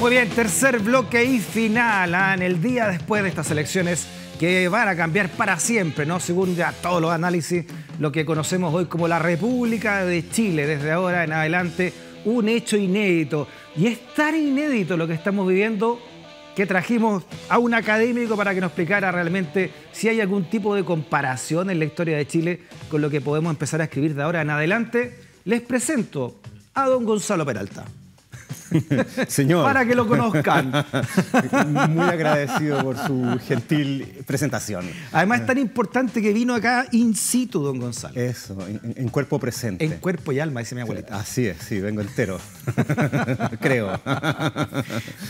Muy bien, tercer bloque y final, ¿ah? en el día después de estas elecciones que van a cambiar para siempre, ¿no? Según ya todos los análisis, lo que conocemos hoy como la República de Chile, desde ahora en adelante, un hecho inédito. Y es tan inédito lo que estamos viviendo que trajimos a un académico para que nos explicara realmente si hay algún tipo de comparación en la historia de Chile con lo que podemos empezar a escribir de ahora en adelante. Les presento a don Gonzalo Peralta. Señor. Para que lo conozcan. Muy agradecido por su gentil presentación. Además, es tan importante que vino acá in situ, don Gonzalo. Eso, en, cuerpo presente. En cuerpo y alma, dice mi abuelita. Eh, así es, sí, vengo entero. Creo.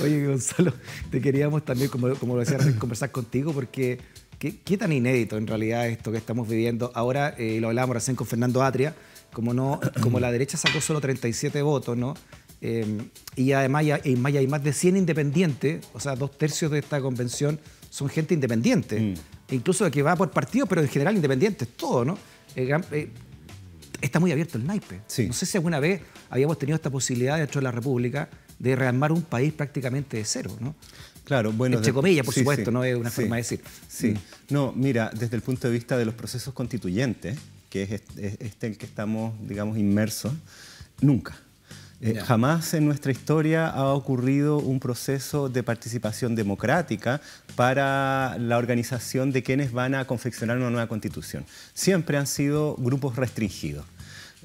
Oye, Gonzalo, te queríamos también, como, como lo decía, conversar contigo porque ¿qué, tan inédito en realidad esto que estamos viviendo. Ahora, eh, lo hablábamos recién con Fernando Atria, como, no, como la derecha sacó solo 37 votos, ¿no? Em, y además hay, más de 100 independientes, o sea, dos tercios de esta convención son gente independiente. Mm. Incluso que va por partido, pero en general independiente todo, ¿no? Eh, está muy abierto el naipe. No sé si alguna vez habíamos tenido esta posibilidad dentro de la República de rearmar un país prácticamente de cero, ¿no? Claro, bueno. Entre comillas, por supuesto, no es una forma de decir. Sí. Mm. No, mira, desde el punto de vista de los procesos constituyentes, que es este, en el que estamos, digamos, inmersos, nunca. Eh, jamás en nuestra historia ha ocurrido un proceso de participación democrática para la organización de quienes van a confeccionar una nueva constitución. Siempre han sido grupos restringidos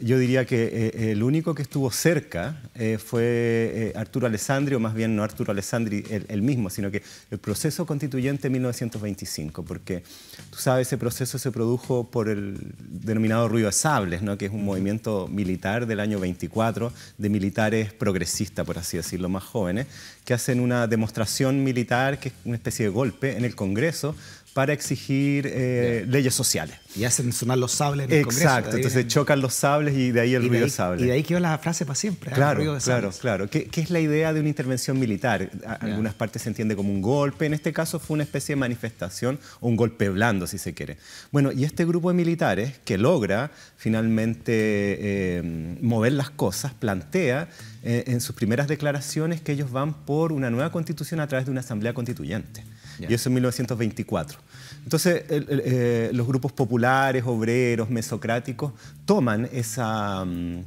yo diría que eh, el único que estuvo cerca eh, fue eh, Arturo Alessandri, o más bien no Arturo Alessandri el, mismo, sino que el proceso constituyente de 1925, porque tú sabes, ese proceso se produjo por el denominado ruido de sables, ¿no? que es un movimiento militar del año 24 de militares progresistas, por así decirlo, más jóvenes, que hacen una demostración militar, que es una especie de golpe en el Congreso, para exigir leyes sociales. Y hacen sonar los sables en el Exacto, entonces chocan los sables y de ahí el ruido de ahí, sable. Y de ahí quedó la frase para siempre. ¿eh? Claro, claro, claro. ¿Qué, ¿Qué, es la idea de una intervención militar? En Algunas partes se entiende como un golpe, en este caso fue una especie de manifestación o un golpe blando, si se quiere. Bueno, y este grupo de militares que logra finalmente eh, mover las cosas, plantea eh, en sus primeras declaraciones que ellos van por una nueva constitución a través de una asamblea constituyente. Y eso en 1924. Entonces, los grupos populares obreros, mesocráticos, toman esa, mm,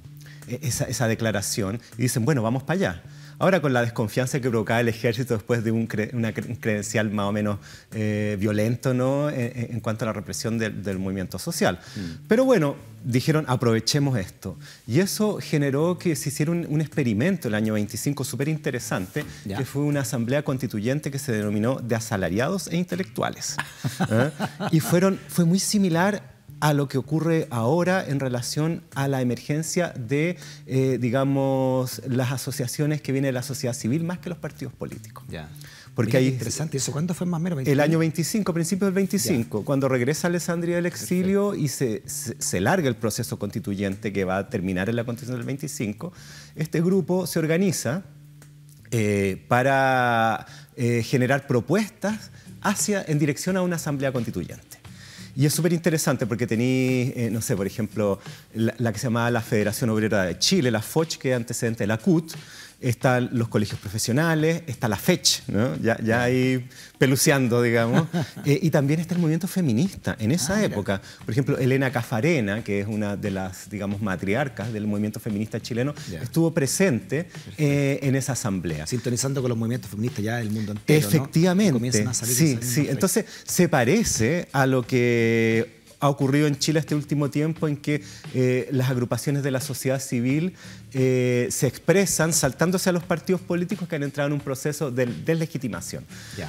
e-, esa, esa declaración y dicen, bueno, vamos para allá. Ahora, con la desconfianza que provocaba el ejército después de un, una credencial más o menos eh, violento ¿no? E, e, en, cuanto a la represión del movimiento social. Mm. Pero bueno, dijeron aprovechemos esto. Y eso generó que se hiciera un, experimento el año 25 súper interesante, que fue una asamblea constituyente que se denominó de asalariados e intelectuales. ¿eh? Y fueron, fue muy similar a lo que ocurre ahora en relación a la emergencia de, eh, digamos, las asociaciones que viene de la sociedad civil más que los partidos políticos. Ya. Porque interesante, ¿eso cuándo fue más o menos? El año 25, principios del 25, cuando regresa Alessandria del exilio y se, se, larga el proceso constituyente que va a terminar en la constitución del 25, este grupo se organiza eh, para eh, generar propuestas hacia, en dirección a una asamblea constituyente. Y es súper interesante porque tení, eh, no sé, por ejemplo, la, la, que se llamaba la Federación Obrera de Chile, la FOCH, que es antecedente de la CUT, están los colegios profesionales, está la FECH, ya, ya ahí peluceando, digamos, eh, y también está el movimiento feminista en esa ah, época. Por ejemplo, Elena Cafarena, que es una de las, digamos, matriarcas del movimiento feminista chileno, estuvo presente eh, en esa asamblea. Sintonizando con los movimientos feministas ya del mundo entero. Efectivamente. A salir sí, sí. Entonces, se parece a lo que ha ocurrido en Chile este último tiempo en que eh, las agrupaciones de la sociedad civil eh, se expresan saltándose a los partidos políticos que han entrado en un proceso de deslegitimación.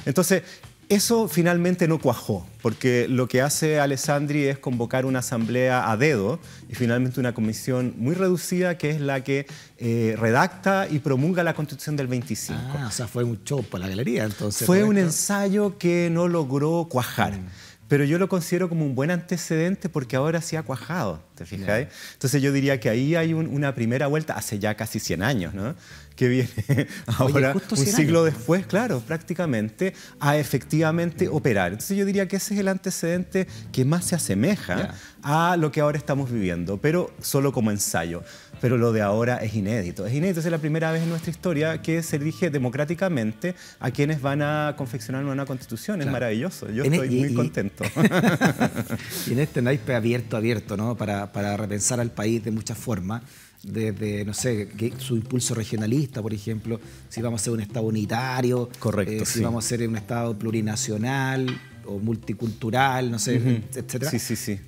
Entonces, eso finalmente no cuajó, porque lo que hace Alessandri es convocar una asamblea a dedo y finalmente una comisión muy reducida que es la que eh, redacta y promulga la constitución del 25. Ah, o sea, fue un show para la galería entonces. Fue un ensayo que no logró cuajar. Mm pero yo lo considero como un buen antecedente porque ahora sí ha cuajado, ¿te fijáis? Entonces yo diría que ahí hay una primera vuelta hace ya casi 100 años, ¿no? que viene ahora, un siglo después, claro, prácticamente, a efectivamente operar. Entonces yo diría que ese es el antecedente que más se asemeja a lo que ahora estamos viviendo, pero solo como ensayo. Pero lo de ahora es inédito. Es inédito, es la primera vez en nuestra historia que se elige democráticamente a quienes van a confeccionar una nueva constitución. Es maravilloso, yo e- estoy muy contento. y en este naipe abierto, abierto, ¿no? Para, para repensar al país de muchas formas desde, no sé, su impulso regionalista, por ejemplo, si vamos a ser un Estado unitario, Correcto, eh, si vamos a ser un Estado plurinacional o multicultural, no sé,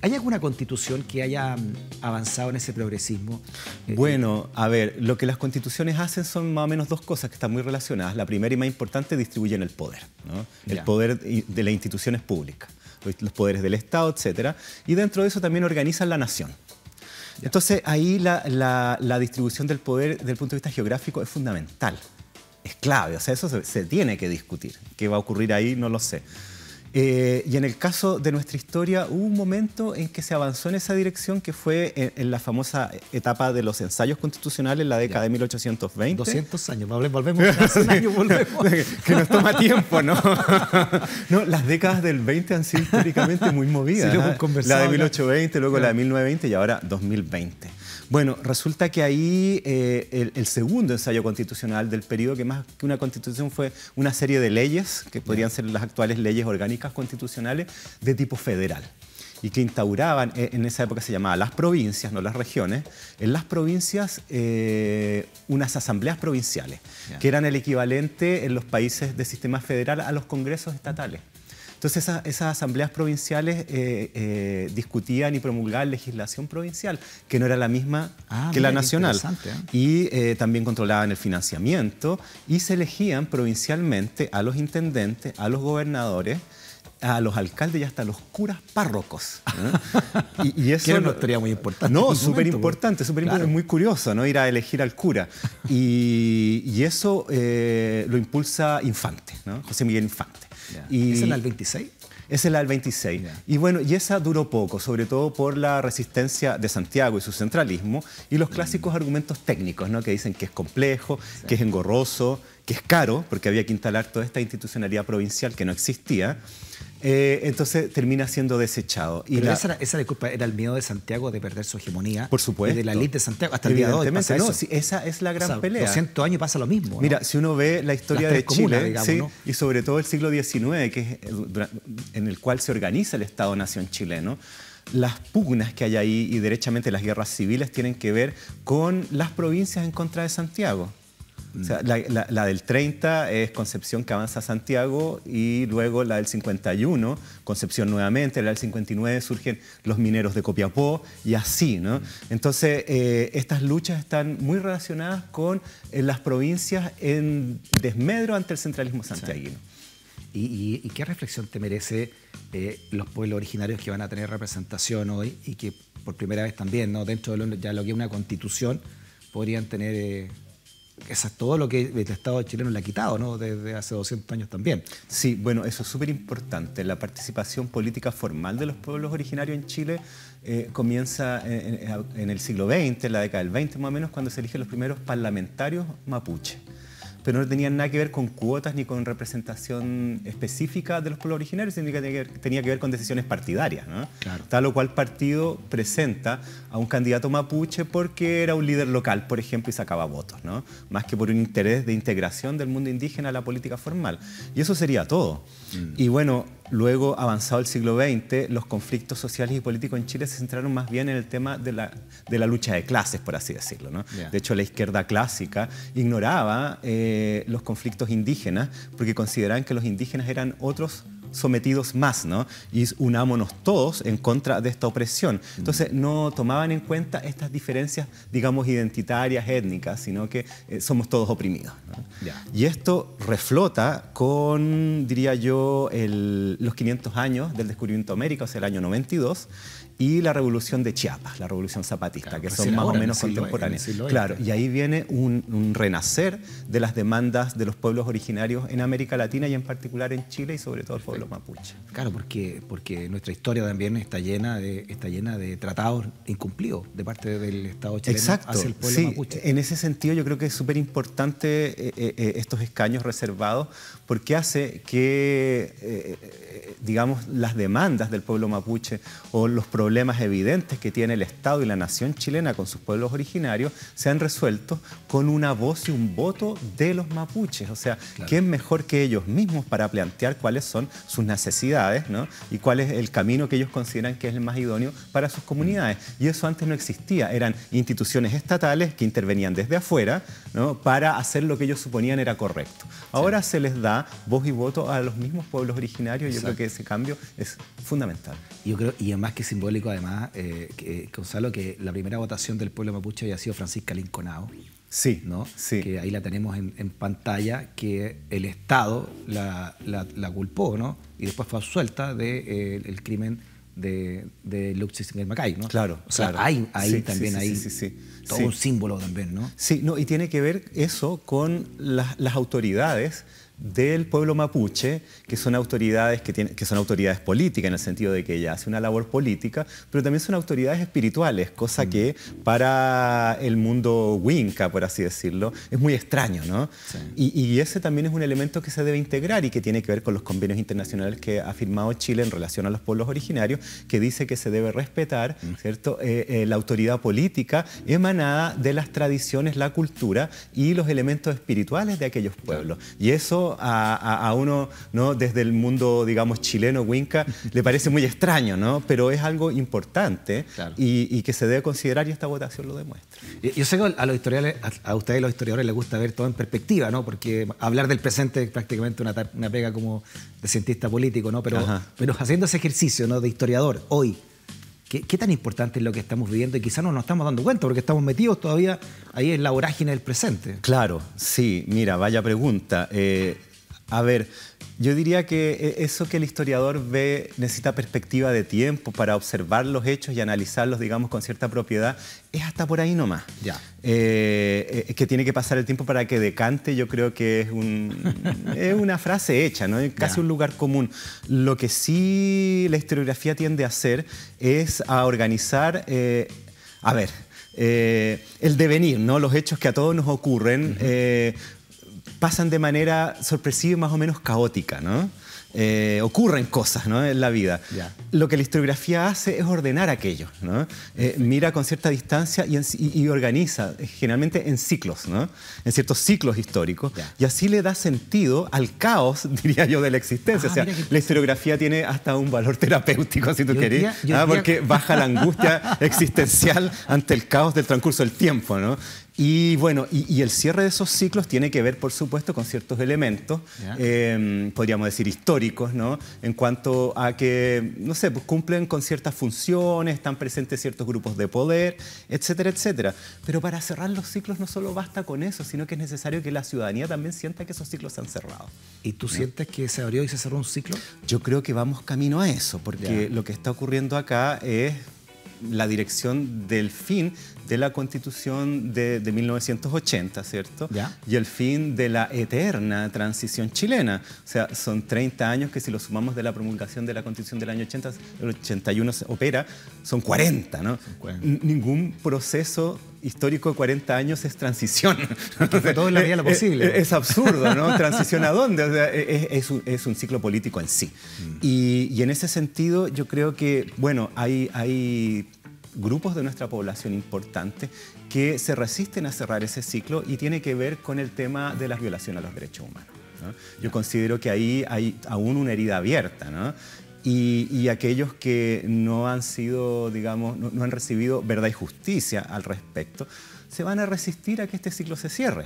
¿Hay alguna constitución que haya avanzado en ese progresismo? Eh, bueno, a ver, lo que las constituciones hacen son más o menos dos cosas que están muy relacionadas. La primera y más importante, distribuyen el poder, el poder de las instituciones públicas, los poderes del Estado, etcétera. Y dentro de eso también organizan la nación. Entonces ahí la, distribución del poder Del punto de vista geográfico es fundamental, es clave, o sea, eso se tiene que discutir. ¿Qué va a ocurrir ahí? No lo sé. Eh, y en el caso de nuestra historia, hubo un momento en que se avanzó en esa dirección que fue en, la famosa etapa de los ensayos constitucionales, la década de 1820. 200 años, volvemos, volvemos. que nos toma tiempo, ¿no? no, las décadas del 20 han sido históricamente muy movidas. ¿ah? La de 1820, luego la de 1920 y ahora 2020. Bueno, resulta que ahí eh, el, segundo ensayo constitucional del periodo, que más que una constitución fue una serie de leyes, que podrían ser las actuales leyes orgánicas constitucionales, de tipo federal y que instauraban, eh, en esa época se llamaba las provincias, no las regiones, en las provincias eh, unas asambleas provinciales, que eran el equivalente en los países de sistema federal a los congresos estatales. Entonces esas asambleas provinciales eh, eh, discutían y promulgaban legislación provincial, que no era la misma ah, que la nacional. ¿eh? Y también controlaban el financiamiento y se elegían provincialmente a los intendentes, a los gobernadores a los alcaldes y hasta a los curas párrocos. Y, eso era una historia muy importante. No, súper importante, súper pues. importante, muy curioso, ¿no? Ir a elegir al cura. Y, eso lo impulsa Infante, José Miguel Infante. Y es la del 26? es la del 26. Y bueno, y esa duró poco, sobre todo por la resistencia de Santiago y su centralismo y los mm. clásicos argumentos técnicos, ¿no? Que dicen que es complejo, que es engorroso, que es caro, porque había que instalar toda esta institucionalidad provincial que no existía. Eh, entonces termina siendo desechado. Y Pero esa, disculpa, era el miedo de Santiago de perder su hegemonía. Por supuesto. de la elite de Santiago hasta el día de hoy. esa es la gran o sea, pelea. 200 años pasa lo mismo. Mira, si uno ve la historia de Chile, digamos, y sobre todo el siglo XIX, que es en el cual se organiza el Estado-Nación chileno, las pugnas que hay ahí y derechamente las guerras civiles tienen que ver con las provincias en contra de Santiago la, del 30 es Concepción que avanza a Santiago y luego la del 51, Concepción nuevamente, la del 59 surgen los mineros de Copiapó y así, ¿no? Entonces, eh, estas luchas están muy relacionadas con eh, las provincias en desmedro ante el centralismo santiaguino. ¿Y, qué reflexión te merece eh, los pueblos originarios que van a tener representación hoy y que por primera vez también, ¿no? Dentro de lo, ya lo que es una constitución, podrían tener eso es todo lo que el Estado chileno le ha quitado, ¿no? Desde hace 200 años también. Sí, bueno, eso es súper importante. La participación política formal de los pueblos originarios en Chile eh, comienza en, el siglo XX, en la década del XX más o menos, cuando se eligen los primeros parlamentarios mapuche pero no tenían nada que ver con cuotas ni con representación específica de los pueblos originarios, sino que tenía que ver, con decisiones partidarias. Tal o cual partido presenta a un candidato mapuche porque era un líder local, por ejemplo, y sacaba votos, ¿no? más que por un interés de integración del mundo indígena a la política formal. Y eso sería todo. Mm. Y bueno, Luego, avanzado el siglo XX, los conflictos sociales y políticos en Chile se centraron más bien en el tema de la, de la lucha de clases, por así decirlo. De hecho, la izquierda clásica ignoraba eh, los conflictos indígenas porque consideraban que los indígenas eran otros sometidos más, ¿no? Y unámonos todos en contra de esta opresión. Entonces mm. no tomaban en cuenta estas diferencias, digamos, identitarias, étnicas, sino que eh, somos todos oprimidos. Y esto reflota con, diría yo, los 500 años del descubrimiento de América, o sea, el año 92, y la revolución de Chiapas, la revolución zapatista, que son más o menos contemporáneas. Claro, y ahí viene un, renacer de las demandas de los pueblos originarios en América Latina y en particular en Chile y sobre todo el pueblo mapuche. Claro, porque, porque nuestra historia también está llena de, está llena de tratados incumplidos de parte del Estado chileno Exacto, hacia el pueblo mapuche. En ese sentido yo creo que es súper importante eh, eh, eh, estos escaños reservados porque hace que... Eh, digamos, las demandas del pueblo mapuche o los problemas evidentes que tiene el Estado y la nación chilena con sus pueblos originarios se han resuelto con una voz y un voto de los mapuches. O sea, que es mejor que ellos mismos para plantear cuáles son sus necesidades y cuál es el camino que ellos consideran que es el más idóneo para sus comunidades? Y eso antes no existía. Eran instituciones estatales que intervenían desde afuera ¿no? para hacer lo que ellos suponían era correcto. Ahora se les da voz y voto a los mismos pueblos originarios. Y creo que ese cambio es fundamental. Yo creo, y además que simbólico, además, eh, que, eh, Gonzalo, que la primera votación del pueblo mapuche había sido Francisca Linconao. Sí, ¿no? sí. Que ahí la tenemos en, pantalla, que el Estado la, culpó, ¿no? Y después fue suelta del de, eh, el crimen de, de Singer Macay, ¿no? Claro, o sea, claro. Hay, ahí sí, también, ahí sí, todo un símbolo también, ¿no? Sí, no, y tiene que ver eso con las autoridades del pueblo mapuche, que son autoridades que, que son autoridades políticas en el sentido de que ella hace una labor política, pero también son autoridades espirituales, cosa mm. que para el mundo Winca, por así decirlo, es muy extraño, ¿no? Y, ese también es un elemento que se debe integrar y que tiene que ver con los convenios internacionales que ha firmado Chile en relación a los pueblos originarios, que dice que se debe respetar, mm. ¿cierto?, eh, eh, la autoridad política emanada de las tradiciones, la cultura y los elementos espirituales de aquellos pueblos. Y eso a, uno, ¿no? Desde el mundo, digamos, chileno, Winca, le parece muy extraño, ¿no? Pero es algo importante y, que se debe considerar y esta votación lo demuestra. Yo sé que a los historiadores, a, ustedes los historiadores les gusta ver todo en perspectiva, ¿no? Porque hablar del presente es prácticamente una, pega como de cientista político, ¿no? Pero, pero haciendo ese ejercicio, ¿no? De historiador, hoy, ¿Qué, tan importante es lo que estamos viviendo? Y quizás no nos estamos dando cuenta porque estamos metidos todavía ahí en la vorágine del presente. Claro, sí, mira, vaya pregunta. Eh, a ver, yo diría que eh, eso que el historiador ve necesita perspectiva de tiempo para observar los hechos y analizarlos, digamos, con cierta propiedad, es hasta por ahí nomás. Ya. Eh, eh, que tiene que pasar el tiempo para que decante, yo creo que es, un, es una frase hecha, ¿no? casi un lugar común. Lo que sí la historiografía tiende a hacer es a organizar, a ver, el devenir, ¿no? los hechos que a todos nos ocurren, pasan de manera sorpresiva y más o menos caótica, ¿no? Eh, ocurren cosas en la vida. Lo que la historiografía hace es ordenar aquello, eh, mira con cierta distancia y, organiza, eh, generalmente en ciclos, en ciertos ciclos históricos, y así le da sentido al caos, diría yo, de la existencia. Ah, o sea, la historiografía tiene hasta un valor terapéutico, si tú querés, ¿ah? porque baja la angustia existencial ante el caos del transcurso del tiempo. ¿no? Y bueno, y, el cierre de esos ciclos tiene que ver, por supuesto, con ciertos elementos, em, podríamos decir históricos, ¿no? En cuanto a que, no sé, pues cumplen con ciertas funciones, están presentes ciertos grupos de poder, etcétera, etcétera. Pero para cerrar los ciclos no solo basta con eso, sino que es necesario que la ciudadanía también sienta que esos ciclos se han cerrado. ¿Y tú sientes que se abrió y se cerró un ciclo? Yo creo que vamos camino a eso, porque lo que está ocurriendo acá es la dirección del fin de la Constitución de, 1980, ¿cierto? Y el fin de la eterna transición chilena. O sea, son 30 años que si lo sumamos de la promulgación de la Constitución del año 80, el 81 se opera, son 40, ¿no? Ningún proceso histórico de 40 años es transición. todo en la vida lo posible. Es, absurdo, ¿no? ¿Transición a dónde? E-, e-, es, un, ciclo político en sí. Mm. Y, y, en ese sentido yo creo que, bueno, hay, hay grupos de nuestra población importante que se resisten a cerrar ese ciclo y tiene que ver con el tema de las violaciones a los derechos humanos. Yo considero que ahí hay aún una herida abierta. Y, aquellos que no han sido, digamos, no han recibido verdad y justicia al respecto, se van a resistir a que este ciclo se cierre.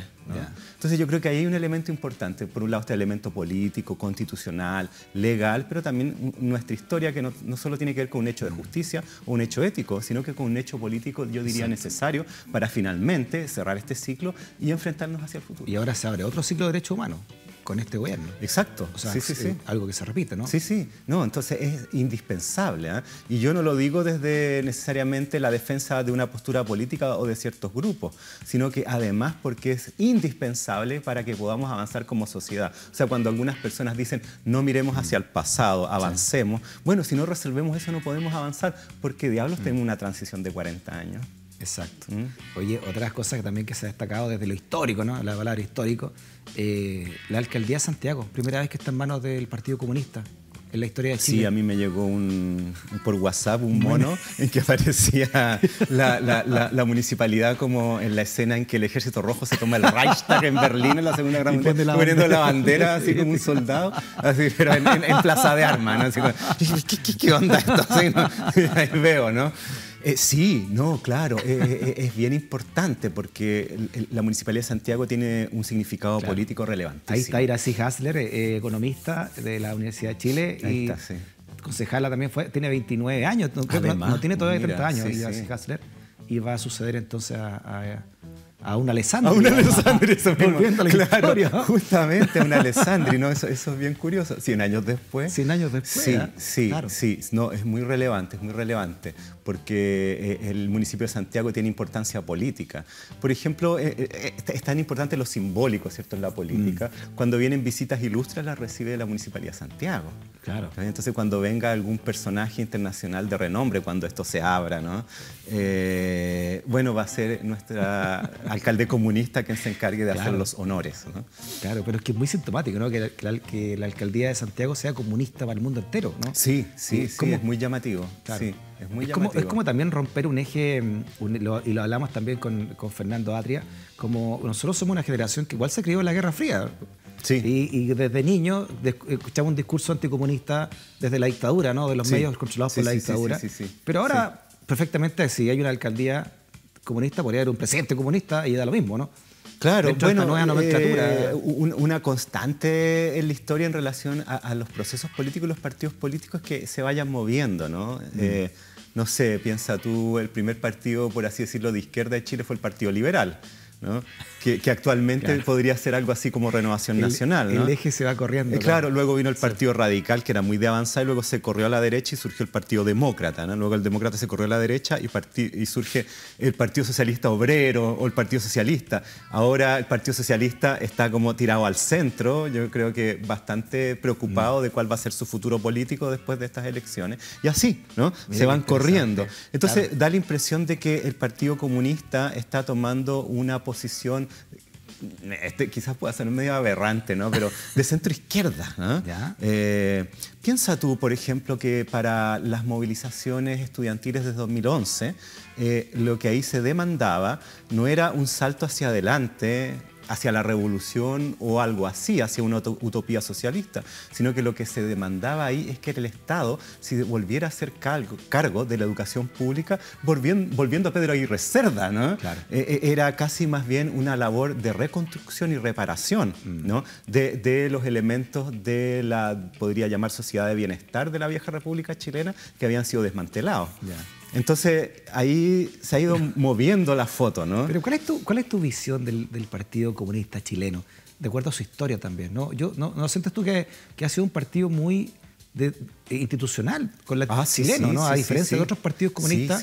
Entonces yo creo que ahí hay un elemento importante. Por un lado este elemento político, constitucional, legal, pero también nuestra historia que no, solo tiene que ver con un hecho de mm. justicia o un hecho ético, sino que con un hecho político, yo diría, necesario para finalmente cerrar este ciclo y enfrentarnos hacia el futuro. Y ahora se abre otro ciclo de derechos humanos con este gobierno. Exacto. O sea, algo que se repite, ¿no? Sí, sí. No, entonces es indispensable. ¿ah? Y yo no lo digo desde necesariamente la defensa de una postura política o de ciertos grupos, sino que además porque es indispensable para que podamos avanzar como sociedad. O sea, cuando algunas personas dicen, no miremos hacia el pasado, avancemos, bueno, si no resolvemos eso no podemos avanzar, porque diablos tenemos una transición de 40 años. Exacto. ¿Mm? Oye, otras cosas que también que se ha destacado desde lo histórico, ¿no? La palabra histórico eh, la alcaldía Santiago, primera vez que está en manos del Partido Comunista en la historia de Chile. Sí, a mí me llegó un, por WhatsApp un mono en que aparecía la, la, municipalidad como en la escena en que el ejército rojo se toma el Reichstag en Berlín en la Segunda Guerra Mundial, poniendo la bandera así como un soldado, así, pero en, plaza de armas. ¿qué, onda esto? ahí veo, ¿no? Eh, sí, no, claro, eh, eh, es bien importante porque la Municipalidad de Santiago tiene un significado político relevante. Ahí está Iracy Hasler, economista de la Universidad de Chile. y Concejala también fue, tiene 29 años, no, tiene todavía 30 años sí, Hasler. Y va a suceder entonces a, a a una Alessandri. A un Alessandri, claro, Justamente a una Alessandri, ¿no? Eso, es bien curioso. 100 años después. 100 años después. Sí, ¿eh? sí, sí. No, es muy relevante, es muy relevante, porque eh, el municipio de Santiago tiene importancia política. Por ejemplo, eh, es tan importante lo simbólico, ¿cierto?, en la política. Mm. Cuando vienen visitas ilustres, las recibe la Municipalidad de Santiago. Claro. Entonces, cuando venga algún personaje internacional de renombre, cuando esto se abra, ¿no? bueno, va a ser nuestra alcalde comunista que se encargue de hacer los honores. Claro, pero es que es muy sintomático, ¿no? Que la, alcaldía de Santiago sea comunista para el mundo entero, ¿no? Sí, sí, sí, es muy llamativo. es, muy Como, es, como, también romper un eje, mm, y lo hablamos también con, Fernando Atria, como nosotros somos una generación que igual se crió en la Guerra Fría. Sí. Y, desde niño escuchamos un discurso anticomunista desde la dictadura, ¿no? De los medios controlados por la dictadura. Sí, sí. Pero ahora perfectamente si hay una alcaldía comunista podría haber un presidente comunista y da lo mismo, ¿no? Claro, bueno, nomenclatura. Eh, una constante en la historia en relación a, los procesos políticos los partidos políticos que se vayan moviendo, ¿no? Mm. Eh, no sé, piensa tú, el primer partido, por así decirlo, de izquierda de Chile fue el Partido Liberal. Que, actualmente podría ser algo así como renovación nacional. El eje se va corriendo. Eh, claro, luego vino el Partido Radical, que era muy de avanzada, y luego se corrió a la derecha y surgió el Partido Demócrata. Luego el Demócrata se corrió a la derecha y, y, surge el Partido Socialista Obrero o el Partido Socialista. Ahora el Partido Socialista está como tirado al centro, yo creo que bastante preocupado mm. de cuál va a ser su futuro político después de estas elecciones. Y así, ¿no? se van corriendo. Entonces da la impresión de que el Partido Comunista está tomando una posición este quizás pueda ser un medio aberrante, ¿no? Pero de centro izquierda, eh, piensa tú, por ejemplo, que para las movilizaciones estudiantiles de 2011, eh, lo que ahí se demandaba no era un salto hacia adelante hacia la revolución o algo así, hacia una utopía socialista, sino que lo que se demandaba ahí es que el Estado si volviera a ser cargo, de la educación pública, volviendo, volviendo a Pedro Aguirre Cerda, ¿no? Eh, eh, era casi más bien una labor de reconstrucción y reparación, mm. De, los elementos de la, podría llamar, sociedad de bienestar de la vieja República Chilena que habían sido desmantelados. Entonces ahí se ha ido moviendo la foto, ¿no? Pero ¿cuál es tu, cuál es tu visión del, Partido Comunista Chileno? De acuerdo a su historia también, ¿no? Yo, ¿No, sientes tú que, ha sido un partido muy eh, institucional con la ah, chileno, ¿no? a diferencia de otros partidos comunistas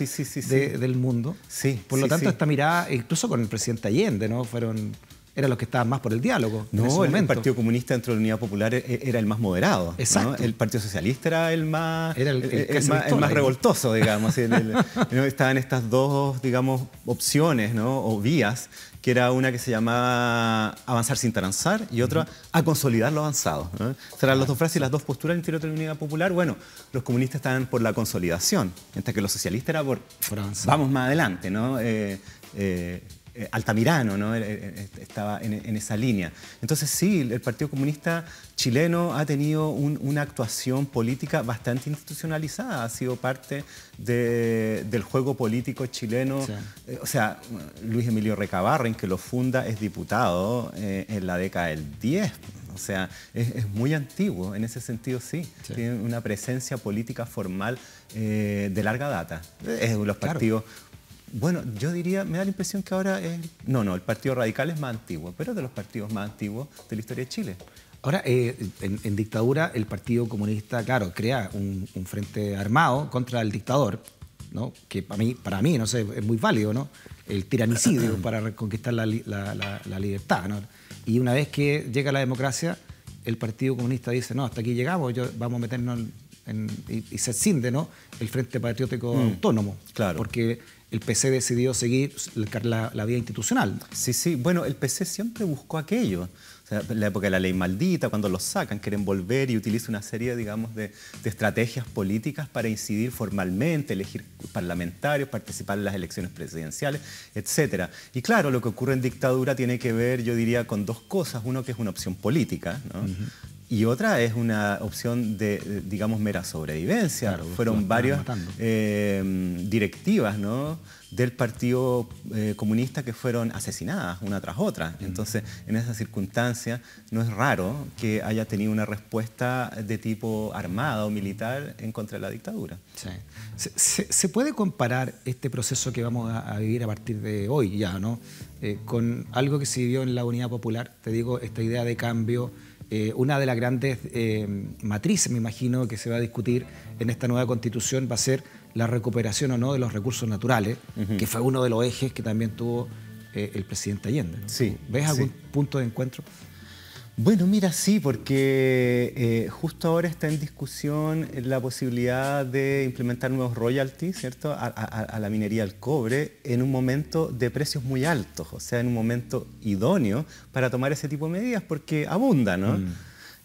del mundo. Sí, Por lo tanto, esta mirada, incluso con el presidente Allende, ¿no? Fueron era los que estaban más por el diálogo. No, el Partido Comunista dentro de la Unidad Popular eh, era el más moderado. El Partido Socialista era el más, era más, revoltoso, digamos. estaban estas dos, digamos, opciones o vías, que era una que se llamaba avanzar sin transar y otra a consolidar lo avanzado. Serán las dos frases y las dos posturas del interior de la Unidad Popular. Bueno, los comunistas estaban por la consolidación, mientras que los socialistas era por, vamos más adelante, ¿no? Eh, eh, eh, Altamirano, ¿no? Eh, eh, estaba en, esa línea. Entonces sí, el Partido Comunista chileno ha tenido una actuación política bastante institucionalizada, ha sido parte del juego político chileno. o sea, Luis Emilio Recabarren, que lo funda, es diputado en la década del 10. O sea, es, muy antiguo, en ese sentido sí. Tiene una presencia política formal de larga data. Es los partidos bueno, yo diría, me da la impresión que ahora No, no, el Partido Radical es más antiguo, pero es de los partidos más antiguos de la historia de Chile. Ahora, eh, en, dictadura, el Partido Comunista, claro, crea un, frente armado contra el dictador, ¿no? que para mí, para mí, no sé, es muy válido, ¿no? El tiranicidio para reconquistar la, libertad, ¿no? Y una vez que llega la democracia, el Partido Comunista dice, no, hasta aquí llegamos, yo, vamos a meternos en, y, se cinde, ¿no? El Frente Patriótico mm, Autónomo. Claro. Porque el PC decidió seguir la, vía institucional. Sí, sí. Bueno, el PC siempre buscó aquello. la época de la ley maldita, cuando lo sacan, quieren volver y utiliza una serie, digamos, de, estrategias políticas para incidir formalmente, elegir parlamentarios, participar en las elecciones presidenciales, etc. Y claro, lo que ocurre en dictadura tiene que ver, yo diría, con dos cosas. Uno que es una opción política, ¿no? y otra es una opción de, digamos, mera sobrevivencia. Fueron varias eh, directivas ¿no? del Partido eh, Comunista que fueron asesinadas una tras otra. Entonces, en esa circunstancia, no es raro que haya tenido una respuesta de tipo armada o militar en contra de la dictadura. Sí. Se, puede comparar este proceso que vamos a, vivir a partir de hoy ya, ¿no? Eh, con algo que se vivió en la Unidad Popular, te digo, esta idea de cambio eh, una de las grandes eh, matrices, me imagino, que se va a discutir en esta nueva constitución va a ser la recuperación o no de los recursos naturales, que fue uno de los ejes que también tuvo eh, el presidente Allende. ¿Ves algún punto de encuentro? Bueno, mira, sí, porque eh, justo ahora está en discusión la posibilidad de implementar nuevos royalties, ¿cierto?, a, la minería del cobre en un momento de precios muy altos, o sea, en un momento idóneo para tomar ese tipo de medidas, porque abunda, ¿no? Mm.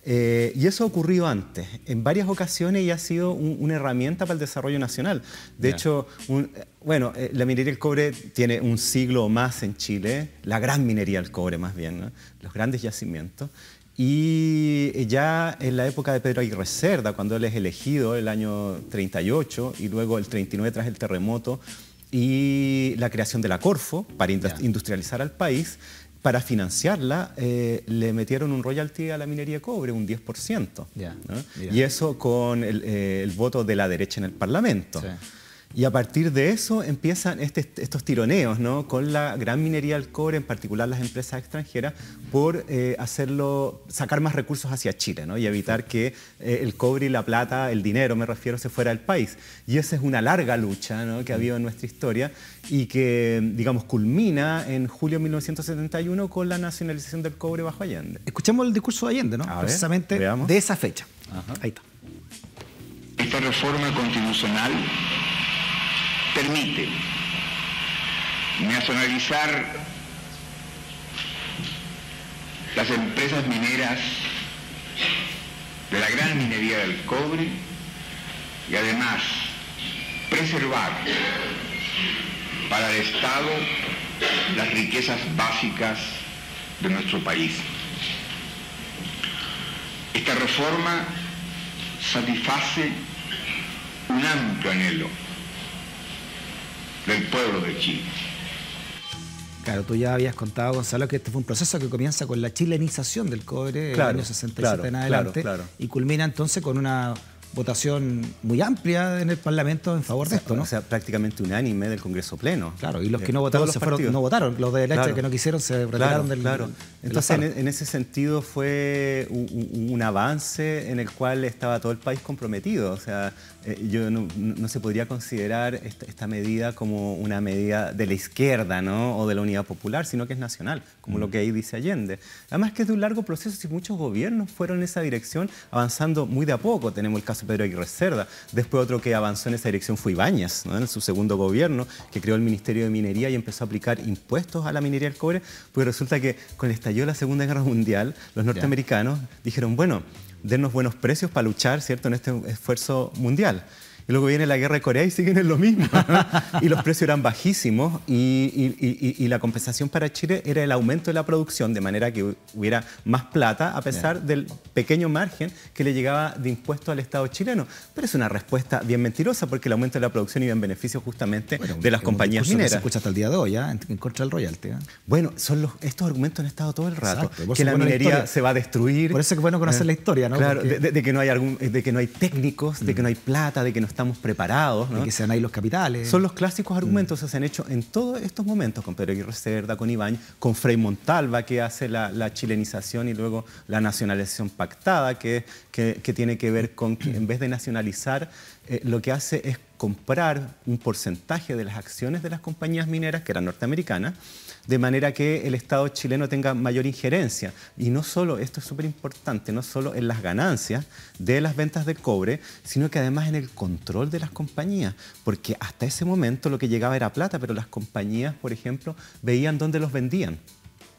Eh, y eso ha ocurrido antes, en varias ocasiones y ha sido una herramienta para el desarrollo nacional. De hecho, eh, bueno, eh, la minería del cobre tiene un siglo o más en Chile, la gran minería del cobre más bien, los grandes yacimientos. Y ya en la época de Pedro Aguirre Cerda, cuando él es elegido, el año 38 y luego el 39 tras el terremoto y la creación de la Corfo para industrializar al país, para financiarla eh, le metieron un royalty a la minería de cobre, un 10%. Y eso con eh, el, voto de la derecha en el Parlamento. Y a partir de eso empiezan este, estos tironeos con la gran minería del cobre, en particular las empresas extranjeras, por eh, hacerlo, sacar más recursos hacia Chile y evitar que eh, el cobre y la plata, el dinero me refiero, se fuera del país. Y esa es una larga lucha que ha habido en nuestra historia y que, digamos, culmina en julio de 1971 con la nacionalización del cobre bajo Allende. Escuchamos el discurso de Allende, ¿no? precisamente de esa fecha. Ahí está. Esta reforma constitucional permite, nacionalizar las empresas mineras de la gran minería del cobre y además preservar para el Estado las riquezas básicas de nuestro país. Esta reforma satisface un amplio anhelo del pueblo de Chile. Claro, tú ya habías contado, Gonzalo, que este fue un proceso que comienza con la chilenización del cobre en el año 67 en adelante y culmina entonces con una votación muy amplia en el Parlamento en favor de esto, ¿no? O sea, prácticamente unánime del Congreso Pleno. Claro, y los que no votaron se fueron, no votaron, los de derecha que no quisieron se retiraron del... Claro, entonces en, ese sentido fue un, un avance en el cual estaba todo el país comprometido, o sea, eh, yo no, se podría considerar esta, medida como una medida de la izquierda ¿no? o de la unidad popular, sino que es nacional, como lo mm. que ahí dice Allende. Además que es de un largo proceso y muchos gobiernos fueron en esa dirección avanzando muy de a poco. Tenemos el caso de Pedro Aguirre Cerda, después otro que avanzó en esa dirección fue Ibáñez, en su segundo gobierno, que creó el Ministerio de Minería y empezó a aplicar impuestos a la minería del cobre, pues resulta que cuando estalló la Segunda Guerra Mundial, los norteamericanos dijeron, bueno, dennos buenos precios para luchar, ¿cierto?, en este esfuerzo mundial. Y luego viene la guerra de Corea y siguen en lo mismo. y los precios eran bajísimos y, la compensación para Chile era el aumento de la producción, de manera que hubiera más plata a pesar del pequeño margen que le llegaba de impuesto al Estado chileno. Pero es una respuesta bien mentirosa porque el aumento de la producción iba en beneficio justamente de las compañías mineras. se escucha hasta el día de hoy, ya ¿ah? en, contra del royalty. ¿ah? Bueno, son los, estos argumentos han estado todo el rato. que la minería se va a destruir. Por eso es bueno conocer ah, la historia, ¿no? Claro, de, que no hay algún, de que no hay técnicos, de que mm. no hay plata, de que no está estamos preparados. y que sean ahí los capitales. Son los clásicos mm. argumentos que se han hecho en todos estos momentos, con Pedro Aguirre Cerda, con Ibañez, con Frei Montalva, que hace la, chilenización y luego la nacionalización pactada, que, que, tiene que ver con en vez de nacionalizar, eh, lo que hace es comprar un porcentaje de las acciones de las compañías mineras, que eran norteamericanas, de manera que el Estado chileno tenga mayor injerencia. Y no solo, esto es súper importante, no solo en las ganancias de las ventas de cobre, sino que además en el control de las compañías, porque hasta ese momento lo que llegaba era plata, pero las compañías, por ejemplo, veían dónde los vendían.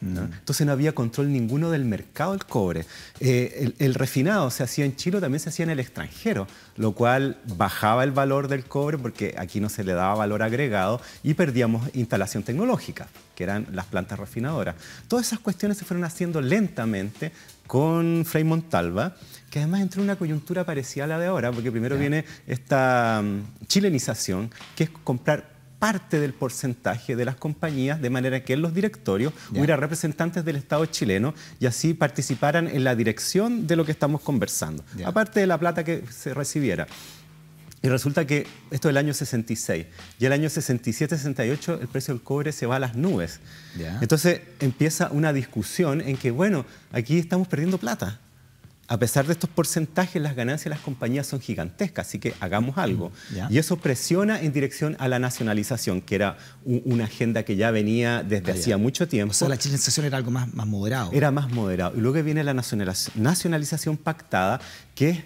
Mm. Entonces no había control ninguno del mercado del cobre. Eh, el, refinado se hacía en Chile, también se hacía en el extranjero, lo cual bajaba el valor del cobre porque aquí no se le daba valor agregado y perdíamos instalación tecnológica, que eran las plantas refinadoras. Todas esas cuestiones se fueron haciendo lentamente con Frei Montalva, que además entró en una coyuntura parecida a la de ahora, porque primero viene esta mm, chilenización, que es comprar parte del porcentaje de las compañías, de manera que en los directorios hubiera representantes del Estado chileno y así participaran en la dirección de lo que estamos conversando, aparte de la plata que se recibiera. Y resulta que esto es el año 66. Y el año 67-68 el precio del cobre se va a las nubes. Entonces empieza una discusión en que, bueno, aquí estamos perdiendo plata a pesar de estos porcentajes, las ganancias de las compañías son gigantescas, así que hagamos mm, algo. Y eso presiona en dirección a la nacionalización, que era una agenda que ya venía desde ah, hacía mucho tiempo. O la chilenización era algo más, moderado. Era más moderado. Y luego viene la nacionalización, pactada, que es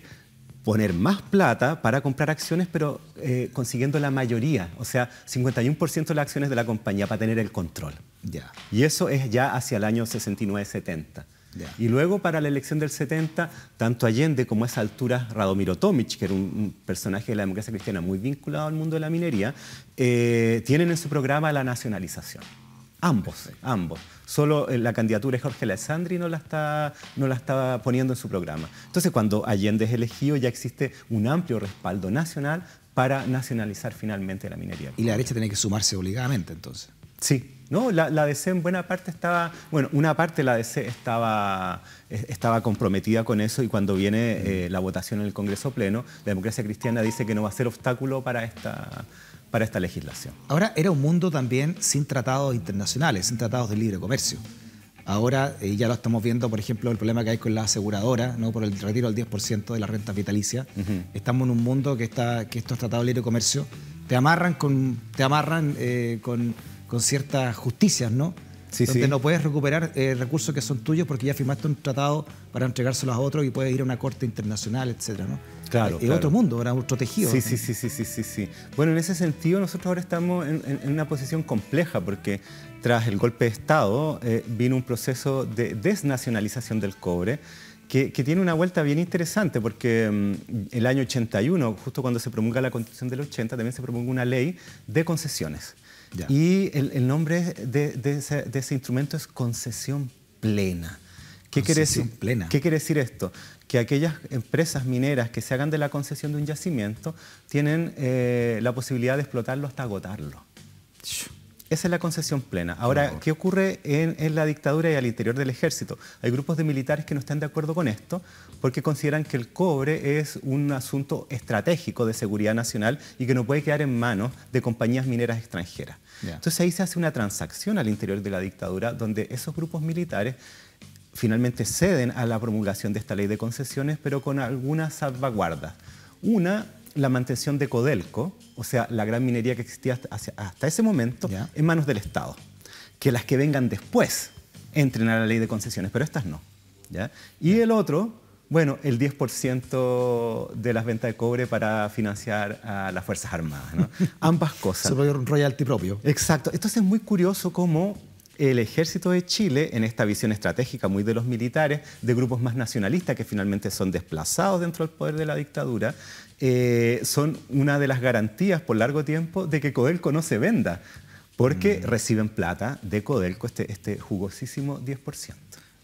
poner más plata para comprar acciones, pero eh, consiguiendo la mayoría, o sea, 51% de las acciones de la compañía para tener el control. Ya. Y eso es ya hacia el año 69-70. Y luego para la elección del 70, tanto Allende como a esa altura Radomiro Tomic, que era un personaje de la democracia cristiana muy vinculado al mundo de la minería, eh, tienen en su programa la nacionalización. Ambos, ambos. Solo eh, la candidatura de Jorge Alessandri no la, estaba no la poniendo en su programa. Entonces, cuando Allende es elegido, ya existe un amplio respaldo nacional para nacionalizar finalmente la minería. Y la derecha tiene que sumarse obligadamente, entonces. Sí, no, la, la, DC en buena parte estaba, bueno, una parte de la DC estaba, eh, estaba comprometida con eso y cuando viene eh, la votación en el Congreso Pleno, la democracia cristiana dice que no va a ser obstáculo para esta, para esta legislación. Ahora, era un mundo también sin tratados internacionales, sin tratados de libre comercio. Ahora eh, ya lo estamos viendo, por ejemplo, el problema que hay con la aseguradora, ¿no? por el retiro del 10% de la renta vitalicia. Estamos en un mundo que, está, que estos tratados de libre comercio te amarran con, te amarran, con con ciertas justicias, ¿no? Donde no puedes recuperar eh, recursos que son tuyos porque ya firmaste un tratado para entregárselos a otros y puedes ir a una corte internacional, etcétera, ¿no? Claro. Y otro mundo, era otro tejido. Sí, sí, sí, sí, sí, sí, Bueno, en ese sentido nosotros ahora estamos en, una posición compleja porque tras el golpe de Estado eh, vino un proceso de desnacionalización del cobre. Que, tiene una vuelta bien interesante, porque mm, el año 81, justo cuando se promulga la Constitución del 80, también se promulga una ley de concesiones. Y el, nombre de, ese, instrumento es concesión plena. ¿Qué quiere, decir, esto? Que aquellas empresas mineras que se hagan de la concesión de un yacimiento tienen eh, la posibilidad de explotarlo hasta agotarlo. Esa es la concesión plena. Ahora, ¿qué ocurre en, la dictadura y al interior del ejército? Hay grupos de militares que no están de acuerdo con esto porque consideran que el cobre es un asunto estratégico de seguridad nacional y que no puede quedar en manos de compañías mineras extranjeras. Entonces ahí se hace una transacción al interior de la dictadura donde esos grupos militares finalmente ceden a la promulgación de esta ley de concesiones pero con algunas salvaguardas. Una la mantención de Codelco, o sea, la gran minería que existía hasta, ese momento, en manos del Estado. Que las que vengan después entren a la ley de concesiones, pero estas no. ¿ya? Y el otro, bueno, el 10% de las ventas de cobre para financiar a las Fuerzas Armadas. Ambas cosas. Sobre royalty propio. Exacto. Entonces es muy curioso cómo el ejército de Chile, en esta visión estratégica muy de los militares, de grupos más nacionalistas que finalmente son desplazados dentro del poder de la dictadura, eh, son una de las garantías por largo tiempo de que Codelco no se venda, porque mm. reciben plata de Codelco, este, este jugosísimo 10%.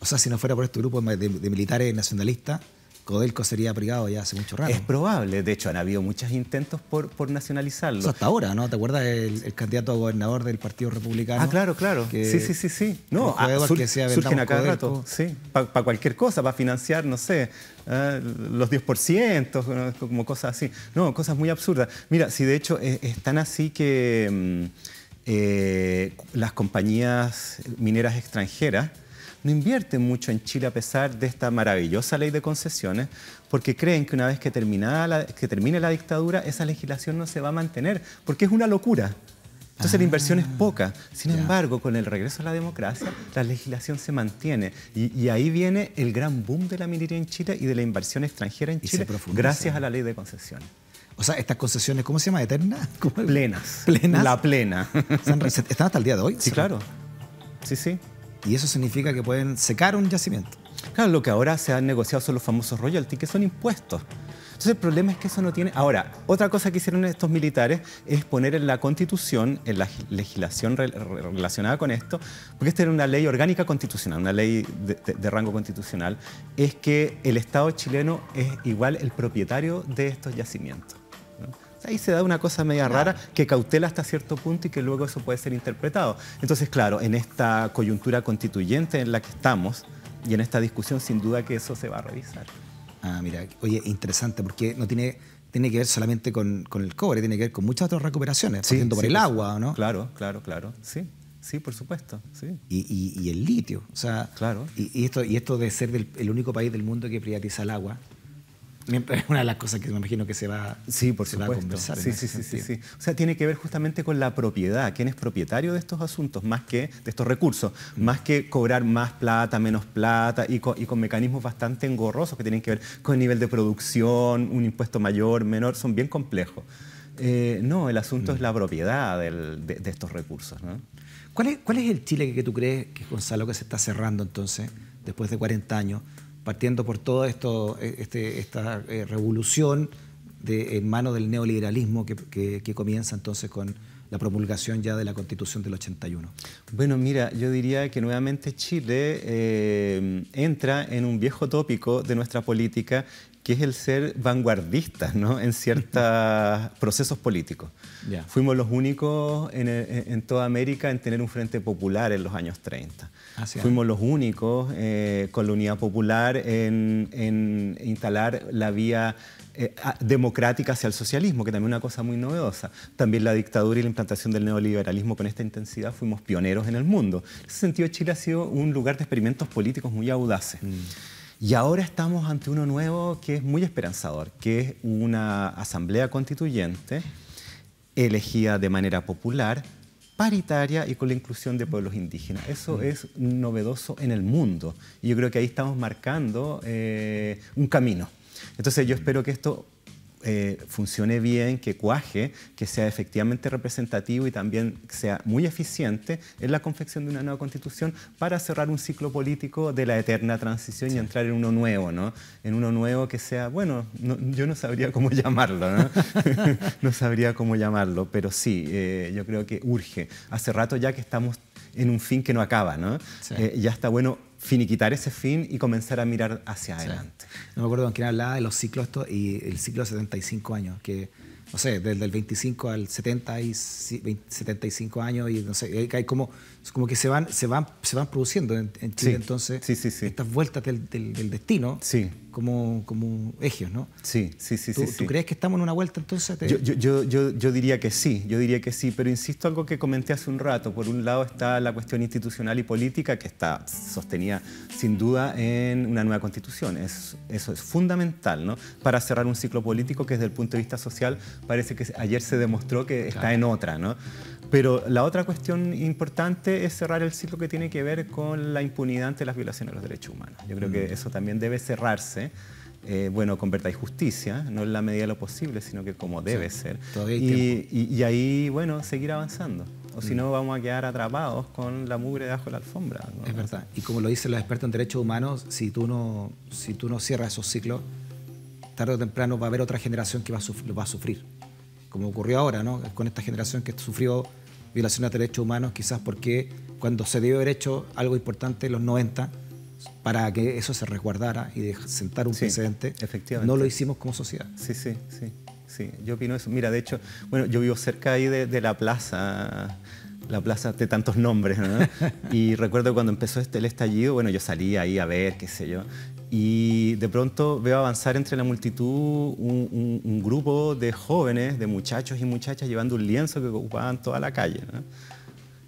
O sea, si no fuera por este grupo de militares nacionalistas, Codelco sería privado ya hace mucho rato. Es probable, de hecho han habido muchos intentos por, por nacionalizarlo. Eso hasta ahora, ¿no? ¿Te acuerdas el, candidato a gobernador del Partido Republicano? Ah, claro, claro. sí, sí, sí, sí. No, ah, que surgen a cada rato, sí. Para cualquier cosa, para financiar, no sé, eh, los 10%, como cosas así. No, cosas muy absurdas. Mira, si de hecho es, tan así que... Mm, eh, las compañías mineras extranjeras no invierten mucho en Chile a pesar de esta maravillosa ley de concesiones, porque creen que una vez que, terminada que termine la dictadura, esa legislación no se va a mantener, porque es una locura. Entonces la inversión es ah, poca. Sin embargo, con el regreso a la democracia, la legislación se mantiene. Y, ahí viene el gran boom de la minería en Chile y de la inversión extranjera en Chile, gracias a la ley de concesiones. O sea, estas concesiones, ¿cómo se llama? ¿Eternas? Plenas. ¿Plenas? La plena. ¿Están hasta el día de hoy? Sí, claro. Sí, sí y eso significa que pueden secar un yacimiento. Claro, lo que ahora se han negociado son los famosos royalties, que son impuestos. Entonces el problema es que eso no tiene... Ahora, otra cosa que hicieron estos militares es poner en la constitución, en la legislación relacionada con esto, porque esta era una ley orgánica constitucional, una ley de, rango constitucional, es que el Estado chileno es igual el propietario de estos yacimientos ahí se da una cosa media rara que cautela hasta cierto punto y que luego eso puede ser interpretado. Entonces, claro, en esta coyuntura constituyente en la que estamos y en esta discusión, sin duda que eso se va a revisar. Ah, mira, oye, interesante, porque no tiene, tiene que ver solamente con, el cobre, tiene que ver con muchas otras recuperaciones, sí, por el agua, ¿no? Claro, claro, claro, sí. Sí, por supuesto. Sí. Y, el litio. O sea, claro. Y, esto, y esto de ser el único país del mundo que privatiza el agua. Es una de las cosas que me imagino que se va, sí, por a conversar. Sí, sí, sí, sí, O sea, tiene que ver justamente con la propiedad, quién es propietario de estos asuntos, más que de estos recursos, mm. más que cobrar más plata, menos plata y con, mecanismos bastante engorrosos que tienen que ver con el nivel de producción, un impuesto mayor, menor, son bien complejos. Eh, no, el asunto mm. es la propiedad de, estos recursos. ¿Cuál, es, ¿Cuál es el Chile que tú crees, que Gonzalo, que se está cerrando entonces, después de 40 años? partiendo por toda eh, este, esta eh, revolución en manos del neoliberalismo que, comienza entonces con la promulgación ya de la Constitución del 81? Bueno, mira, yo diría que nuevamente Chile eh, entra en un viejo tópico de nuestra política que es el ser vanguardistas ¿no? en ciertos procesos políticos. Fuimos los únicos en, toda América en tener un Frente Popular en los años 30. Ah, fuimos los únicos eh, con la Unidad Popular en, instalar la vía eh, democrática hacia el socialismo, que también es una cosa muy novedosa. También la dictadura y la implantación del neoliberalismo con esta intensidad fuimos pioneros en el mundo. En ese sentido, Chile ha sido un lugar de experimentos políticos muy audaces. Mm. Y ahora estamos ante uno nuevo que es muy esperanzador, que es una asamblea constituyente elegida de manera popular, paritaria y con la inclusión de pueblos indígenas. Eso mm. es novedoso en el mundo y yo creo que ahí estamos marcando eh, un camino. Entonces yo mm. espero que esto eh, funcione bien, que cuaje, que sea efectivamente representativo y también sea muy eficiente en la confección de una nueva constitución para cerrar un ciclo político de la eterna transición y entrar en uno nuevo, ¿no? En uno nuevo que sea, bueno, yo no sabría cómo llamarlo, ¿no? no sabría cómo llamarlo, pero sí, eh, yo creo que urge. Hace rato ya que estamos en un fin que no acaba, ¿no? Eh, ya está bueno finiquitar ese fin y comenzar a mirar hacia adelante. No me acuerdo con quién hablaba de los ciclos esto, y el ciclo de 75 años, que, no sé, desde el 25 al 70 y 75 años y no sé, hay como, como que se van, se van, se van produciendo en, Chile entonces estas vueltas del, del destino. Sí como, egios, ¿no? Sí, sí, sí. ¿Tú, sí, ¿tú crees que estamos en una vuelta entonces? Yo, yo, yo, diría que sí, yo diría que sí, pero insisto algo que comenté hace un rato. Por un lado está la cuestión institucional y política que está sostenida sin duda en una nueva constitución. Es, eso es fundamental, ¿no? Para cerrar un ciclo político que desde el punto de vista social parece que ayer se demostró que está en otra, ¿no? Pero la otra cuestión importante es cerrar el ciclo que tiene que ver con la impunidad ante las violaciones de los derechos humanos. Yo creo que mm. eso también debe cerrarse. Eh, bueno, con verdad y justicia, no en la medida de lo posible, sino que como debe ser. Y, ahí, bueno, seguir avanzando. O si mm. no, vamos a quedar atrapados con la mugre debajo de la alfombra. Es verdad. Y como lo dice los expertos en derechos humanos, si tú no, si tú no cierras esos ciclos, tarde o temprano va a haber otra generación que va a sufrir como ocurrió ahora, ¿no? Con esta generación que sufrió violaciones de derechos humanos, quizás porque cuando se dio derecho algo importante en los 90, para que eso se resguardara y sentara sentar un precedente, no lo hicimos como sociedad. Sí, sí, sí, sí. Yo opino eso. Mira, de hecho, bueno, yo vivo cerca ahí de, la plaza la plaza de tantos nombres, ¿no? Y recuerdo cuando empezó este, el estallido, bueno, yo salí ahí a ver, qué sé yo, y de pronto veo avanzar entre la multitud un, grupo de jóvenes, de muchachos y muchachas llevando un lienzo que ocupaban toda la calle.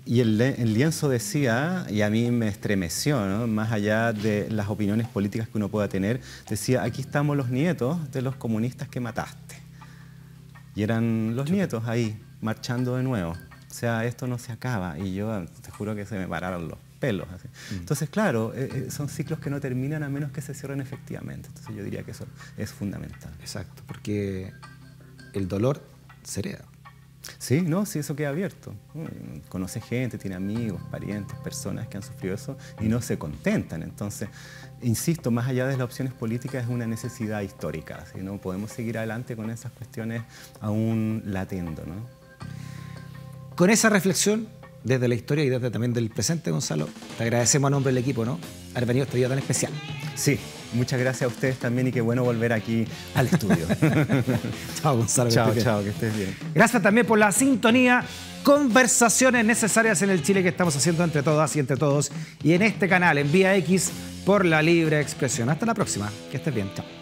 Y el, lienzo decía, y a mí me estremeció, más allá de las opiniones políticas que uno pueda tener, decía, aquí estamos los nietos de los comunistas que mataste. Y eran los nietos ahí, marchando de nuevo. O sea, esto no se acaba. Y yo te juro que se me pararon los pelos. Mm. Entonces, claro, eh, eh, son ciclos que no terminan a menos que se cierren efectivamente. Entonces yo diría que eso es fundamental. Exacto, porque el dolor se hereda. Sí, no, si eso queda abierto. Mm, conoce gente, tiene amigos, parientes, personas que han sufrido eso y no se contentan. Entonces, insisto, más allá de las opciones políticas, es una necesidad histórica. Si no podemos seguir adelante con esas cuestiones aún latiendo. ¿no? Con esa reflexión desde la historia y desde también del presente, Gonzalo. Te agradecemos a nombre del equipo, ¿no? Haber venido este día tan especial. Sí, muchas gracias a ustedes también y qué bueno volver aquí al estudio. chao, Gonzalo. Chao, chao, que estés bien. Gracias también por la sintonía. Conversaciones necesarias en el Chile que estamos haciendo entre todas y entre todos. Y en este canal, en Vía X, por la libre expresión. Hasta la próxima. Que estés bien. Chao.